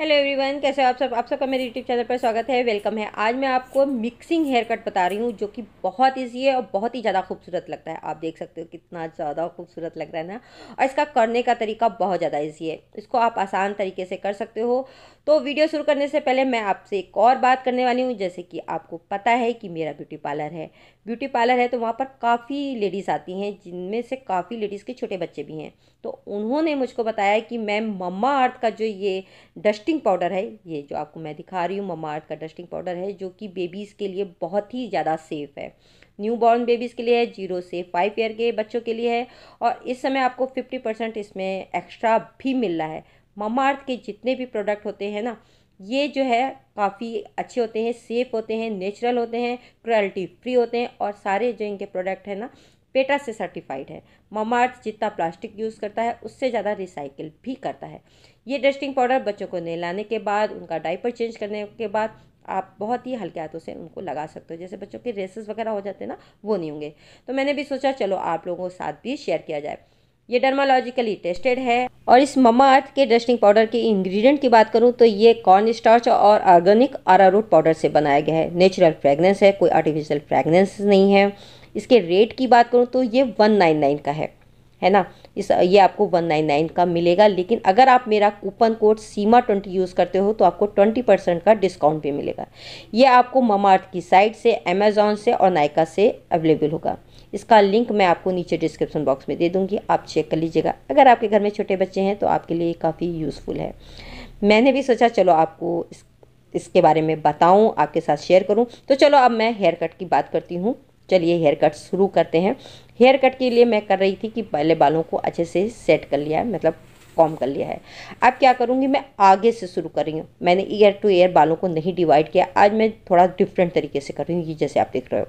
Hello everyone कैसे हो आप सब आप सबका मेरे यूट्यूब चैनल पर स्वागत है वेलकम है आज मैं आपको मिक्सिंग हेयर कट बता रही हूँ जो कि बहुत इजी है और बहुत ही ज़्यादा खूबसूरत लगता है आप देख सकते हो कितना ज़्यादा खूबसूरत लग रहा है ना और इसका करने का तरीका बहुत ज़्यादा ईजी है इसको आप आसान तरीके से कर सकते हो तो वीडियो शुरू करने से पहले मैं आपसे एक और बात करने वाली हूँ जैसे कि आपको पता है कि मेरा ब्यूटी पार्लर है ब्यूटी पार्लर है तो वहाँ पर काफ़ी लेडीज़ आती हैं जिनमें से काफ़ी लेडीज़ के छोटे बच्चे भी हैं तो उन्होंने मुझको बताया कि मैं मम्मा अर्थ का जो ये डस्ट डस्टिंग पाउडर है ये जो आपको मैं दिखा रही हूँ ममार्थ का डस्टिंग पाउडर है जो कि बेबीज़ के लिए बहुत ही ज़्यादा सेफ़ है न्यू बॉर्न बेबीज़ के लिए है जीरो से फाइव ईयर के बच्चों के लिए है और इस समय आपको फिफ्टी परसेंट इसमें एक्स्ट्रा भी मिल रहा है ममा अर्थ के जितने भी प्रोडक्ट होते हैं ना ये जो है काफ़ी अच्छे होते हैं सेफ़ होते हैं नेचुरल होते हैं क्रॉलिटी फ्री होते हैं और सारे जो इनके प्रोडक्ट हैं ना पेटा से सर्टिफाइड है ममाअर्थ जितना प्लास्टिक यूज़ करता है उससे ज़्यादा रिसाइकिल भी करता है ये डस्टिंग पाउडर बच्चों को नहलाने के बाद उनका डाइपर चेंज करने के बाद आप बहुत ही हल्के हाथों से उनको लगा सकते हो जैसे बच्चों के रेसेस वगैरह हो जाते हैं ना वो नहीं होंगे तो मैंने भी सोचा चलो आप लोगों के साथ भी शेयर किया जाए ये डर्मालॉजिकली टेस्टेड है और इस ममा अर्थ के डस्टिंग पाउडर के इंग्रेडिएंट की बात करूँ तो ये कॉर्न स्टार्च और ऑर्गेनिक आरारूट पाउडर से बनाया गया है नेचुरल फ्रेगनेंस है कोई आर्टिफिशियल फ्रेगनेंस नहीं है इसके रेट की बात करूँ तो ये वन नाइन नाइन का है है ना इस ये आपको वन नाइन नाइन का मिलेगा लेकिन अगर आप मेरा coupon code Seema twenty use करते हो तो आपको ट्वेंटी परसेंट का डिस्काउंट भी मिलेगा ये आपको ममार्थ की साइट से अमेज़ॉन से और नायका से अवेलेबल होगा इसका लिंक मैं आपको नीचे डिस्क्रिप्शन बॉक्स में दे दूँगी आप चेक कर लीजिएगा अगर आपके घर में छोटे बच्चे हैं तो आपके लिए काफ़ी यूज़फुल है मैंने भी सोचा चलो आपको इस, इसके बारे में बताऊं आपके साथ शेयर करूं तो चलो अब मैं हेयर कट की बात करती हूं चलिए हेयर कट शुरू करते हैं हेयर कट के लिए मैं कर रही थी कि पहले बालों को अच्छे से सेट कर लिया है मतलब कॉम कर लिया है अब क्या करूँगी मैं आगे से शुरू कर रही हूँ मैंने ईयर टू ईयर बालों को नहीं डिवाइड किया आज मैं थोड़ा डिफरेंट तरीके से कर रही हूँ ये जैसे आप देख रहे हो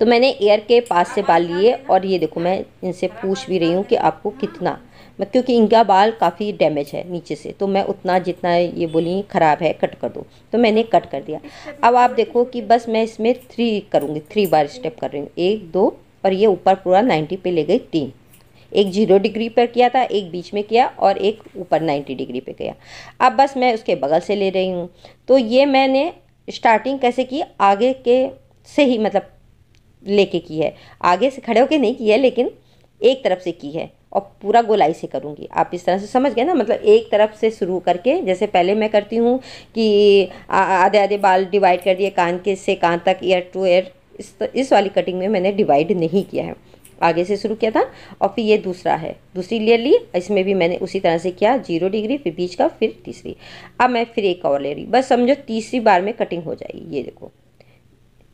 तो मैंने ईयर के पास से बाल लिए और ये देखो मैं इनसे पूछ भी रही हूँ कि आपको कितना मैं क्योंकि इनका बाल काफ़ी डैमेज है नीचे से तो मैं उतना जितना ये बोली ख़राब है कट कर दो तो मैंने कट कर दिया अब आप देखो कि बस मैं इसमें थ्री करूँगी थ्री बार स्टेप कर रही हूँ एक दो और ये ऊपर पूरा नाइन्टी पे ले गई तीन एक जीरो डिग्री पर किया था एक बीच में किया और एक ऊपर नाइन्टी डिग्री पर किया अब बस मैं उसके बगल से ले रही हूँ तो ये मैंने स्टार्टिंग कैसे की आगे के से ही मतलब लेके की है आगे से खड़े होके नहीं की है लेकिन एक तरफ से की है और पूरा गोलाई से करूँगी आप इस तरह से समझ गए ना मतलब एक तरफ से शुरू करके जैसे पहले मैं करती हूँ कि आधे आधे बाल डिवाइड कर दिए कान के से कान तक ईयर टू ईयर इस इस वाली कटिंग में मैंने डिवाइड नहीं किया है आगे से शुरू किया था और फिर ये दूसरा है दूसरी लेयर ली इसमें भी मैंने उसी तरह से किया जीरो डिग्री फिर बीच का फिर तीसरी अब मैं फिर एक और ले रही बस समझो तीसरी बार में कटिंग हो जाएगी ये देखो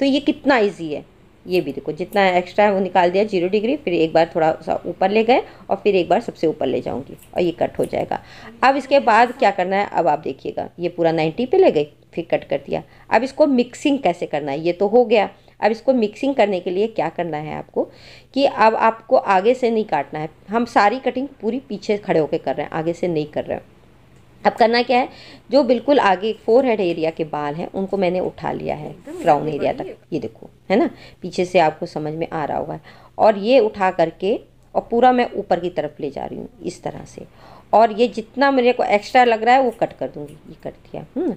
तो ये कितना ईजी है ये भी देखो जितना एक्स्ट्रा है वो निकाल दिया जीरो डिग्री फिर एक बार थोड़ा सा ऊपर ले गए और फिर एक बार सबसे ऊपर ले जाऊंगी और ये कट हो जाएगा अब इसके बाद क्या करना है अब आप देखिएगा ये पूरा नाइन्टी पे ले गई फिर कट कर दिया अब इसको मिक्सिंग कैसे करना है ये तो हो गया अब इसको मिक्सिंग करने के लिए क्या करना है आपको कि अब आपको आगे से नहीं काटना है हम सारी कटिंग पूरी पीछे खड़े होकर कर रहे हैं आगे से नहीं कर रहे हैं अब करना क्या है जो बिल्कुल आगे फोर हेड एरिया के बाल हैं उनको मैंने उठा लिया है क्राउन एरिया तक ये देखो है ना पीछे से आपको समझ में आ रहा होगा और ये उठा करके और पूरा मैं ऊपर की तरफ ले जा रही हूँ इस तरह से और ये जितना मेरे को एक्स्ट्रा लग रहा है वो कट कर दूँगी ये कट दिया हम्म।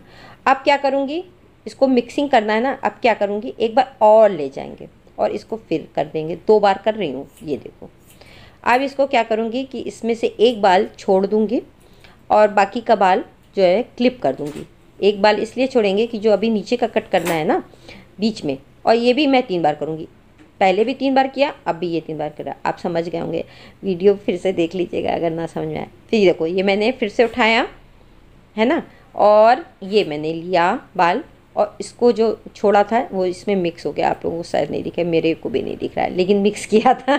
अब क्या करूँगी इसको मिक्सिंग करना है ना अब क्या करूँगी एक बार और ले जाएंगे और इसको फिर कर देंगे दो बार कर रही हूँ ये देखो अब इसको क्या करूँगी कि इसमें से एक बाल छोड़ दूँगी और बाकी का बाल जो है क्लिप कर दूँगी एक बाल इसलिए छोड़ेंगे कि जो अभी नीचे का कट करना है ना बीच में और ये भी मैं तीन बार करूँगी पहले भी तीन बार किया अब भी ये तीन बार करा आप समझ गए होंगे वीडियो फिर से देख लीजिएगा अगर ना समझ में आए फिर देखो ये मैंने फिर से उठाया है ना और ये मैंने लिया बाल और इसको जो छोड़ा था वो इसमें मिक्स हो गया आप लोगों को शायद नहीं दिखे मेरे को भी नहीं दिख रहा है लेकिन मिक्स किया था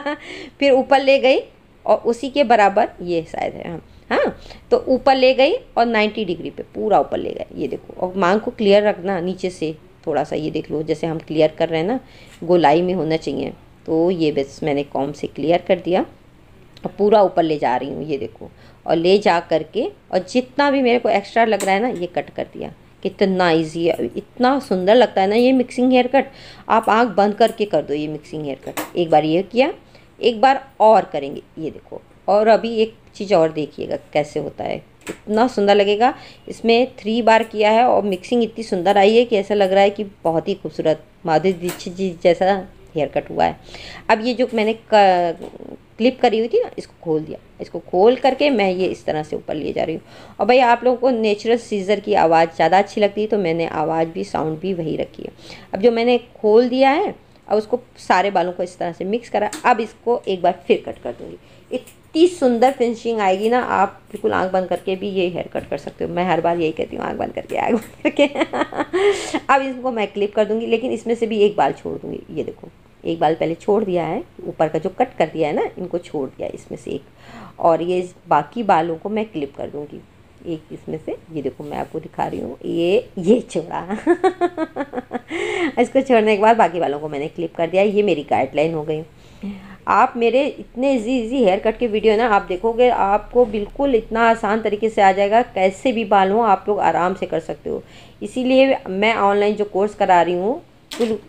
फिर ऊपर ले गई और उसी के बराबर ये शायद है हम हाँ। हाँ तो ऊपर ले गई और 90 डिग्री पे पूरा ऊपर ले गए ये देखो और मांग को क्लियर रखना नीचे से थोड़ा सा ये देख लो जैसे हम क्लियर कर रहे हैं ना गोलाई में होना चाहिए तो ये बस मैंने कॉम से क्लियर कर दिया और पूरा ऊपर ले जा रही हूँ ये देखो और ले जा करके और जितना भी मेरे को एक्स्ट्रा लग रहा है ना ये कट कर दिया कितना ईजी है इतना सुंदर लगता है ना ये मिक्सिंग हेयर कट आप आँख बंद करके कर दो ये मिक्सिंग हेयर कट एक बार ये किया एक बार और करेंगे ये देखो और अभी एक चीज़ और देखिएगा कैसे होता है इतना सुंदर लगेगा इसमें थ्री बार किया है और मिक्सिंग इतनी सुंदर आई है कि ऐसा लग रहा है कि बहुत ही खूबसूरत माधुरी दीक्षित जी जैसा हेयर कट हुआ है अब ये जो मैंने क्लिप करी हुई थी ना इसको खोल दिया इसको खोल करके मैं ये इस तरह से ऊपर लिए जा रही हूँ और भाई आप लोगों को नेचुरल सीज़र की आवाज़ ज़्यादा अच्छी लगती है तो मैंने आवाज़ भी साउंड भी वही रखी है अब जो मैंने खोल दिया है अब उसको सारे बालों को इस तरह से मिक्स करा अब इसको एक बार फिर कट कर दूँगी इतनी सुंदर फिनिशिंग आएगी ना आप बिल्कुल आँख बंद करके भी ये हेयर कट कर सकते हो मैं हर बार यही कहती हूँ आँख बंद करके आँख बंद करके अब इसको मैं क्लिप कर दूँगी लेकिन इसमें से भी एक बाल छोड़ दूँगी ये देखो एक बाल पहले छोड़ दिया है ऊपर का जो कट कर दिया है ना इनको छोड़ दिया इसमें से एक और ये बाकी बालों को मैं क्लिप कर दूँगी एक इसमें से ये देखो मैं आपको दिखा रही हूँ ये ये छोड़ा इसको छोड़ने के बाद बाकी वालों को मैंने क्लिप कर दिया ये मेरी गाइडलाइन हो गई आप मेरे इतने इजी इजी हेयर कट के वीडियो ना आप देखोगे आपको बिल्कुल इतना आसान तरीके से आ जाएगा कैसे भी बाल हो आप लोग आराम से कर सकते हो इसीलिए मैं ऑनलाइन जो कोर्स करा रही हूँ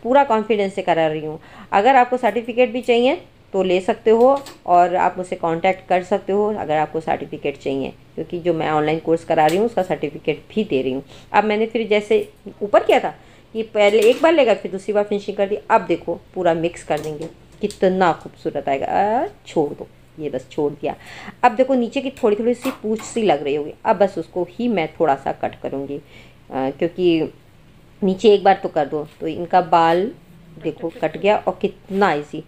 पूरा कॉन्फिडेंस से करा रही हूँ अगर आपको सर्टिफिकेट भी चाहिए तो ले सकते हो और आप मुझसे कांटेक्ट कर सकते हो अगर आपको सर्टिफिकेट चाहिए क्योंकि जो मैं ऑनलाइन कोर्स करा रही हूँ उसका सर्टिफिकेट भी दे रही हूँ अब मैंने फिर जैसे ऊपर किया था कि पहले एक बार लेगा फिर दूसरी बार फिनिशिंग कर दी अब देखो पूरा मिक्स कर देंगे कितना खूबसूरत आएगा आ, छोड़ दो ये बस छोड़ दिया अब देखो नीचे की थोड़ी थोड़ी सी पूछ सी लग रही होगी अब बस उसको ही मैं थोड़ा सा कट करूँगी क्योंकि नीचे एक बार तो कर दो तो इनका बाल देखो कट गया और कितना ईजी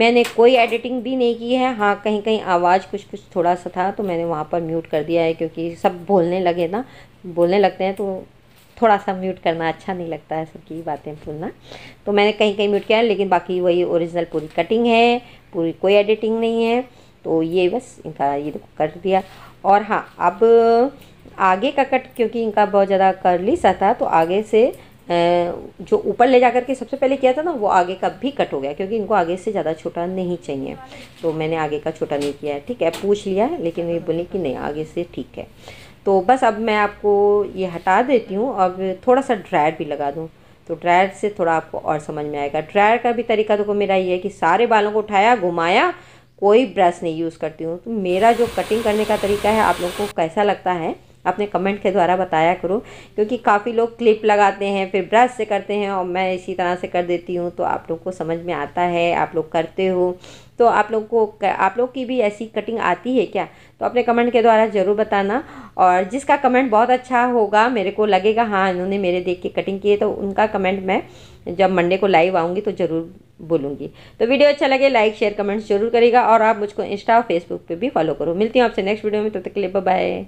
मैंने कोई एडिटिंग भी नहीं की है हाँ कहीं कहीं आवाज़ कुछ कुछ थोड़ा सा था तो मैंने वहाँ पर म्यूट कर दिया है क्योंकि सब बोलने लगे ना बोलने लगते हैं तो थोड़ा सा म्यूट करना अच्छा नहीं लगता है सबकी बातें भूलना तो मैंने कहीं कहीं म्यूट किया है लेकिन बाकी वही ओरिजिनल पूरी कटिंग है पूरी कोई एडिटिंग नहीं है तो ये बस इनका ये देखो कर दिया और हाँ अब आगे का कट क्योंकि इनका बहुत ज़्यादा करली सा था तो आगे से जो ऊपर ले जा के सबसे पहले किया था ना वो आगे का भी कट हो गया क्योंकि इनको आगे से ज़्यादा छोटा नहीं चाहिए तो मैंने आगे का छोटा नहीं किया है ठीक है पूछ लिया है लेकिन ये बोले कि नहीं आगे से ठीक है तो बस अब मैं आपको ये हटा देती हूँ अब थोड़ा सा ड्रायर भी लगा दूँ तो ड्रायर से थोड़ा आपको और समझ में आएगा ड्रायर का भी तरीका देखो मेरा ये है कि सारे बालों को उठाया घुमाया कोई ब्रश नहीं यूज़ करती हूँ तो मेरा जो कटिंग करने का तरीका है आप लोगों को कैसा लगता है अपने कमेंट के द्वारा बताया करो क्योंकि काफ़ी लोग क्लिप लगाते हैं फिर ब्रश से करते हैं और मैं इसी तरह से कर देती हूँ तो आप लोग को समझ में आता है आप लोग करते हो तो आप लोग को आप लोग की भी ऐसी कटिंग आती है क्या तो अपने कमेंट के द्वारा ज़रूर बताना और जिसका कमेंट बहुत अच्छा होगा मेरे को लगेगा हाँ इन्होंने मेरे देख के कटिंग की है तो उनका कमेंट मैं जब मंडे को लाइव आऊँगी तो ज़रूर बोलूँगी तो वीडियो अच्छा लगे लाइक शेयर कमेंट्स जरूर करेगा और आप मुझको इंस्टा और फेसबुक पर भी फॉलो करो मिलती हूँ आपसे नेक्स्ट वीडियो में तब तो तक के लिए बाय